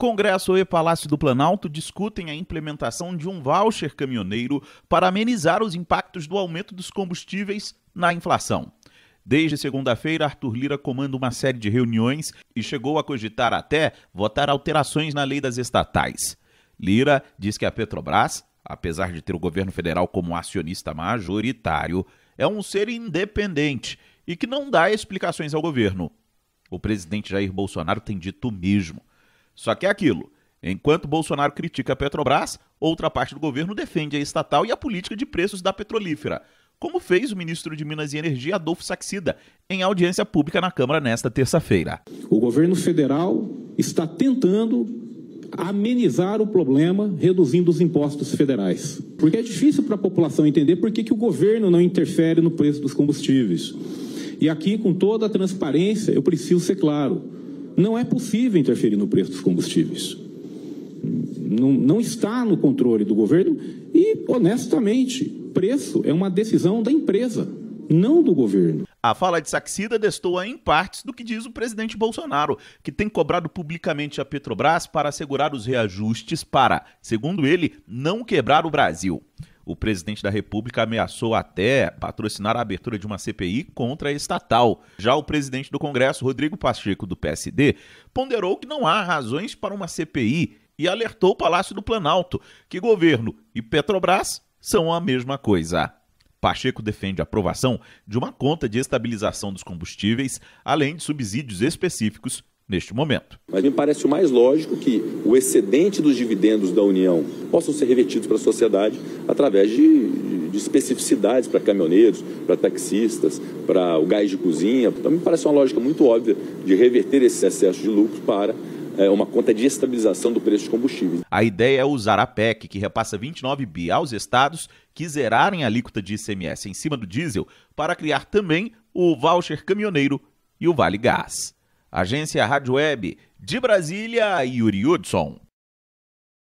Congresso e Palácio do Planalto discutem a implementação de um voucher caminhoneiro para amenizar os impactos do aumento dos combustíveis na inflação. Desde segunda-feira, Arthur Lira comanda uma série de reuniões e chegou a cogitar até votar alterações na lei das estatais. Lira diz que a Petrobras, apesar de ter o governo federal como acionista majoritário, é um ser independente e que não dá explicações ao governo. O presidente Jair Bolsonaro tem dito o mesmo só que é aquilo. Enquanto Bolsonaro critica a Petrobras, outra parte do governo defende a estatal e a política de preços da petrolífera, como fez o ministro de Minas e Energia Adolfo Saxida em audiência pública na Câmara nesta terça-feira. O governo federal está tentando amenizar o problema reduzindo os impostos federais. Porque é difícil para a população entender por que, que o governo não interfere no preço dos combustíveis. E aqui, com toda a transparência, eu preciso ser claro. Não é possível interferir no preço dos combustíveis. Não, não está no controle do governo e, honestamente, preço é uma decisão da empresa, não do governo. A fala de Saxida destoa em partes do que diz o presidente Bolsonaro, que tem cobrado publicamente a Petrobras para assegurar os reajustes para, segundo ele, não quebrar o Brasil o presidente da República ameaçou até patrocinar a abertura de uma CPI contra a estatal. Já o presidente do Congresso, Rodrigo Pacheco, do PSD, ponderou que não há razões para uma CPI e alertou o Palácio do Planalto que governo e Petrobras são a mesma coisa. Pacheco defende a aprovação de uma conta de estabilização dos combustíveis, além de subsídios específicos neste momento. Mas me parece o mais lógico que o excedente dos dividendos da União possam ser revertidos para a sociedade através de, de especificidades para caminhoneiros, para taxistas, para o gás de cozinha. Então me parece uma lógica muito óbvia de reverter esse excesso de lucro para é uma conta de estabilização do preço de combustível. A ideia é usar a PEC, que repassa 29 bi aos estados que zerarem a alíquota de ICMS em cima do diesel, para criar também o voucher caminhoneiro e o Vale Gás. Agência Rádio Web de Brasília, Yuri Hudson.